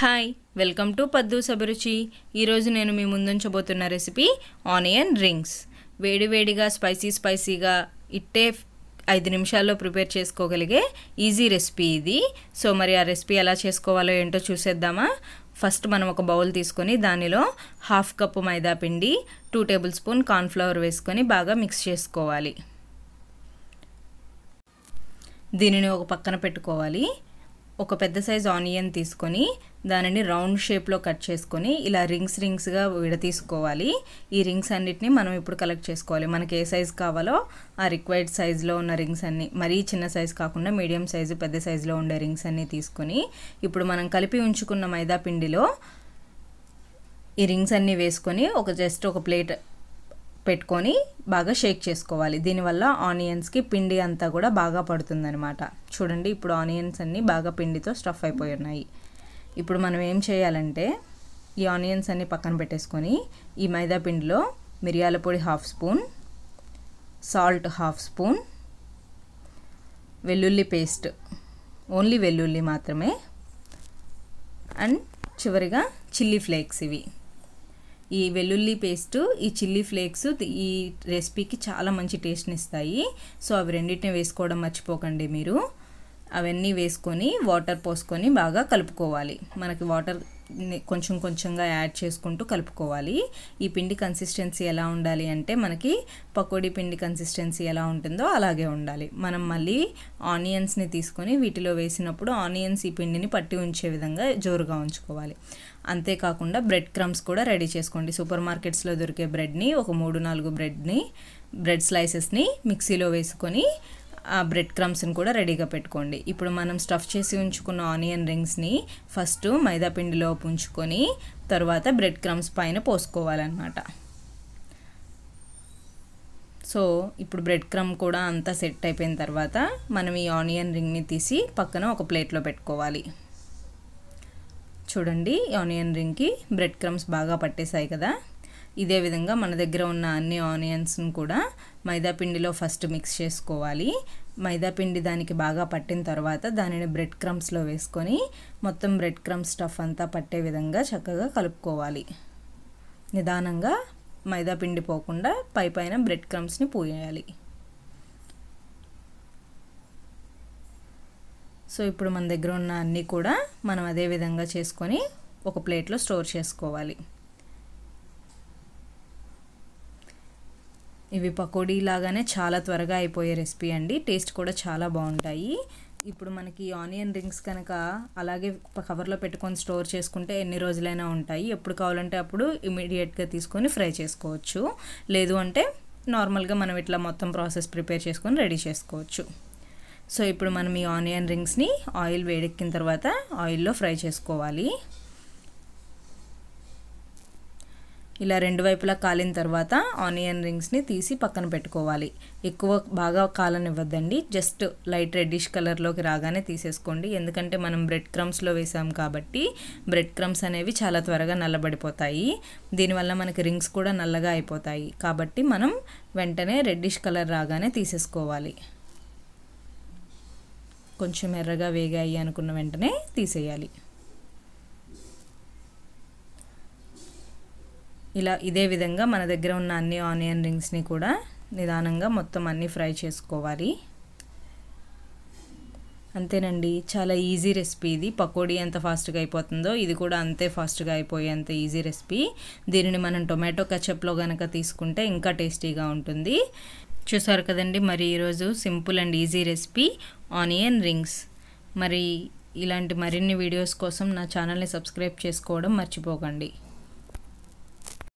hi welcome to పద్దు సబరుచి ఈరోజు నేను మీ ముందుంచబోతున్న రెసిపీ ఆనియన్ రింగ్స్ వేడివేడిగా స్పైసీ స్పైసీగా ఇట్టే ఐదు నిమిషాల్లో ప్రిపేర్ చేసుకోగలిగే ఈజీ రెసిపీ ఇది సో మరి ఆ రెసిపీ ఎలా చేసుకోవాలో ఏంటో చూసేద్దామా ఫస్ట్ మనం ఒక బౌల్ తీసుకొని దానిలో హాఫ్ కప్పు మైదా పిండి టూ టేబుల్ స్పూన్ కార్న్ఫ్లవర్ వేసుకొని బాగా మిక్స్ చేసుకోవాలి దీనిని ఒక పక్కన పెట్టుకోవాలి ఒక పెద్ద సైజ్ ఆనియన్ తీసుకొని దానిని రౌండ్ షేప్లో కట్ చేసుకొని ఇలా రింగ్స్ రింగ్స్గా విడతీసుకోవాలి ఈ రింగ్స్ అన్నిటిని మనం ఇప్పుడు కలెక్ట్ చేసుకోవాలి మనకి ఏ సైజ్ కావాలో ఆ రిక్వైర్డ్ సైజులో ఉన్న రింగ్స్ అన్ని మరీ చిన్న సైజ్ కాకుండా మీడియం సైజు పెద్ద సైజులో ఉండే రింగ్స్ అన్నీ తీసుకొని ఇప్పుడు మనం కలిపి ఉంచుకున్న మైదా పిండిలో ఈ రింగ్స్ అన్నీ వేసుకొని ఒక జస్ట్ ఒక ప్లేట్ పెట్టుకొని బాగా షేక్ చేసుకోవాలి దీనివల్ల ఆనియన్స్కి పిండి అంతా కూడా బాగా అనమాట చూడండి ఇప్పుడు ఆనియన్స్ అన్నీ బాగా పిండితో స్టఫ్ అయిపోయి ఉన్నాయి ఇప్పుడు మనం ఏం చేయాలంటే ఈ ఆనియన్స్ అన్నీ పక్కన పెట్టేసుకొని ఈ మైదా పిండిలో మిరియాల పొడి half spoon salt half spoon వెల్లుల్లి పేస్ట్ ఓన్లీ వెల్లుల్లి మాత్రమే అండ్ చివరిగా చిల్లీ ఫ్లేక్స్ ఇవి ఈ వెల్లుల్లి పేస్ట్ ఈ చిల్లీ ఫ్లేక్స్ ఈ రెసిపీకి చాలా మంచి టేస్ట్ని ఇస్తాయి సో అవి రెండింటిని వేసుకోవడం మర్చిపోకండి మీరు అవన్నీ వేసుకొని వాటర్ పోసుకొని బాగా కలుపుకోవాలి మనకి వాటర్ కొంచెం కొంచెంగా యాడ్ చేసుకుంటూ కలుపుకోవాలి ఈ పిండి కన్సిస్టెన్సీ ఎలా ఉండాలి అంటే మనకి పకోడీ పిండి కన్సిస్టెన్సీ ఎలా ఉంటుందో అలాగే ఉండాలి మనం మళ్ళీ ఆనియన్స్ని తీసుకొని వీటిలో వేసినప్పుడు ఆనియన్స్ ఈ పిండిని పట్టి ఉంచే విధంగా జోరుగా ఉంచుకోవాలి అంతేకాకుండా బ్రెడ్ క్రమ్స్ కూడా రెడీ చేసుకోండి సూపర్ మార్కెట్స్లో దొరికే బ్రెడ్ని ఒక మూడు నాలుగు బ్రెడ్ని బ్రెడ్ స్లైసెస్ని మిక్సీలో వేసుకొని ఆ బ్రెడ్ క్రమ్స్ని కూడా రెడీగా పెట్టుకోండి ఇప్పుడు మనం స్టఫ్ చేసి ఉంచుకున్న ఆనియన్ రింగ్స్ని ఫస్ట్ మైదాపిండిలో ఉంచుకొని తర్వాత బ్రెడ్ క్రమ్స్ పైన పోసుకోవాలన్నమాట సో ఇప్పుడు బ్రెడ్ క్రమ్ కూడా అంతా సెట్ అయిపోయిన తర్వాత మనం ఈ ఆనియన్ రింగ్ని తీసి పక్కన ఒక ప్లేట్లో పెట్టుకోవాలి చూడండి ఆనియన్ రింగ్కి బ్రెడ్ క్రమ్స్ బాగా పట్టేశాయి కదా ఇదే విధంగా మన దగ్గర ఉన్న అన్ని ఆనియన్స్ను కూడా మైదాపిండిలో ఫస్ట్ మిక్స్ చేసుకోవాలి మైదాపిండి దానికి బాగా పట్టిన తర్వాత దానిని బ్రెడ్ క్రమ్స్లో వేసుకొని మొత్తం బ్రెడ్ క్రమ్ స్టఫ్ అంతా పట్టే విధంగా చక్కగా కలుపుకోవాలి నిదానంగా మైదాపిండి పోకుండా పై పైన బ్రెడ్ క్రమ్స్ని పోయాలి సో ఇప్పుడు మన దగ్గర ఉన్న అన్నీ కూడా మనం అదే విధంగా చేసుకొని ఒక ప్లేట్లో స్టోర్ చేసుకోవాలి ఇవి పకోడీ లాగానే చాలా త్వరగా అయిపోయే రెసిపీ అండి టేస్ట్ కూడా చాలా బాగుంటాయి ఇప్పుడు మనకి ఆనియన్ రింగ్స్ కనుక అలాగే కవర్లో పెట్టుకొని స్టోర్ చేసుకుంటే ఎన్ని రోజులైనా ఉంటాయి ఎప్పుడు కావాలంటే అప్పుడు ఇమీడియట్గా తీసుకొని ఫ్రై చేసుకోవచ్చు లేదు అంటే నార్మల్గా మనం ఇట్లా మొత్తం ప్రాసెస్ ప్రిపేర్ చేసుకొని రెడీ చేసుకోవచ్చు సో ఇప్పుడు మనం ఈ ఆనియన్ రింగ్స్ని ఆయిల్ వేడెక్కిన తర్వాత ఆయిల్లో ఫ్రై చేసుకోవాలి ఇలా రెండు వైపులా కాలిన తర్వాత ఆనియన్ రింగ్స్ని తీసి పక్కన పెట్టుకోవాలి ఎక్కువ బాగా కాలనివ్వద్దండి జస్ట్ లైట్ రెడ్డిష్ కలర్లోకి రాగానే తీసేసుకోండి ఎందుకంటే మనం బ్రెడ్ క్రమ్స్లో వేసాం కాబట్టి బ్రెడ్ క్రమ్స్ అనేవి చాలా త్వరగా నల్లబడిపోతాయి దీనివల్ల మనకి రింగ్స్ కూడా నల్లగా అయిపోతాయి కాబట్టి మనం వెంటనే రెడ్డిష్ కలర్ రాగానే తీసేసుకోవాలి కొంచెం ఎర్రగా వేగాయి అనుకున్న వెంటనే తీసేయాలి ఇలా ఇదే విధంగా మన దగ్గర ఉన్న అన్ని ఆనియన్ రింగ్స్ని కూడా నిదానంగా మొత్తం అన్నీ ఫ్రై చేసుకోవాలి అంతేనండి చాలా ఈజీ రెసిపీ ఇది పకోడీ ఎంత ఫాస్ట్గా అయిపోతుందో ఇది కూడా అంతే ఫాస్ట్గా అయిపోయేంత ఈజీ రెసిపీ దీనిని మనం టొమాటో కచప్లో కనుక తీసుకుంటే ఇంకా టేస్టీగా ఉంటుంది చూసారు కదండి మరి ఈరోజు simple and easy recipe onion rings మరి ఇలాంటి మరిన్ని వీడియోస్ కోసం నా ఛానల్ని సబ్స్క్రైబ్ చేసుకోవడం మర్చిపోకండి